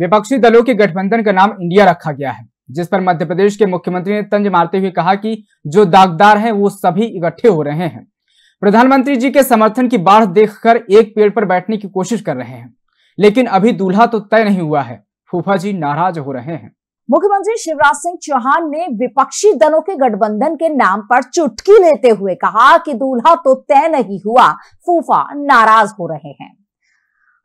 विपक्षी दलों के गठबंधन का नाम इंडिया रखा गया है जिस पर मध्य प्रदेश के मुख्यमंत्री ने तंज मारते हुए कहा कि जो दागदार है वो सभी इकट्ठे हो रहे हैं प्रधानमंत्री जी के समर्थन की बाढ़ देखकर एक पेड़ पर बैठने की कोशिश कर रहे हैं लेकिन अभी दूल्हा तो तय नहीं हुआ है फूफा जी नाराज हो रहे हैं मुख्यमंत्री शिवराज सिंह चौहान ने विपक्षी दलों के गठबंधन के नाम पर चुटकी लेते हुए कहा कि दूल्हा तो तय नहीं हुआ फूफा नाराज हो रहे हैं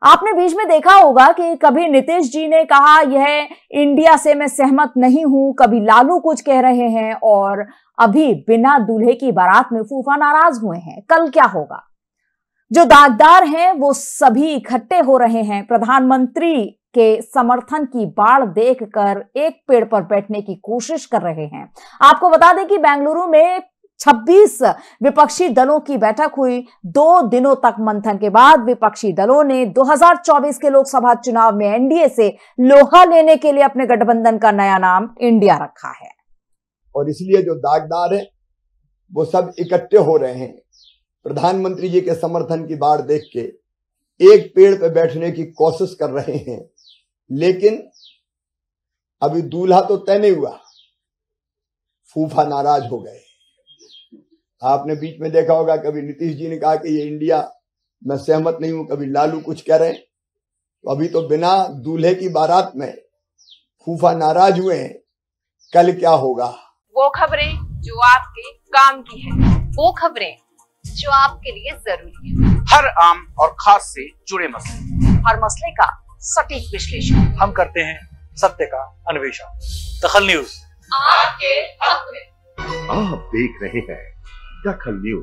आपने बीच में देखा होगा कि कभी नीतीश जी ने कहा यह इंडिया से मैं सहमत नहीं हूं कभी लालू कुछ कह रहे हैं और अभी बिना दूल्हे की बारात में फूफा नाराज हुए हैं कल क्या होगा जो दागदार हैं वो सभी इकट्ठे हो रहे हैं प्रधानमंत्री के समर्थन की बाढ़ देखकर एक पेड़ पर बैठने की कोशिश कर रहे हैं आपको बता दें कि बेंगलुरु में 26 विपक्षी दलों की बैठक हुई दो दिनों तक मंथन के बाद विपक्षी दलों ने 2024 के लोकसभा चुनाव में एनडीए से लोहा लेने के लिए अपने गठबंधन का नया नाम इंडिया रखा है और इसलिए जो दागदार है वो सब इकट्ठे हो रहे हैं प्रधानमंत्री जी के समर्थन की बाढ़ देख के एक पेड़ पर पे बैठने की कोशिश कर रहे हैं लेकिन अभी दूल्हा तो तय नहीं हुआ फूफा नाराज हो गए आपने बीच में देखा होगा कभी नीतीश जी ने कहा कि ये इंडिया मैं सहमत नहीं हूं कभी लालू कुछ कह रहे हैं तो अभी तो बिना दूल्हे की बारात में फूफा नाराज हुए हैं कल क्या होगा वो खबरें जो आपके काम की है वो खबरें जो आपके लिए जरूरी है हर आम और खास से जुड़े मसले हर मसले का सटीक विश्लेषण हम करते हैं सत्य का अन्वेषण दखल न्यूज आपके हक में आप देख रहे हैं Itacamil.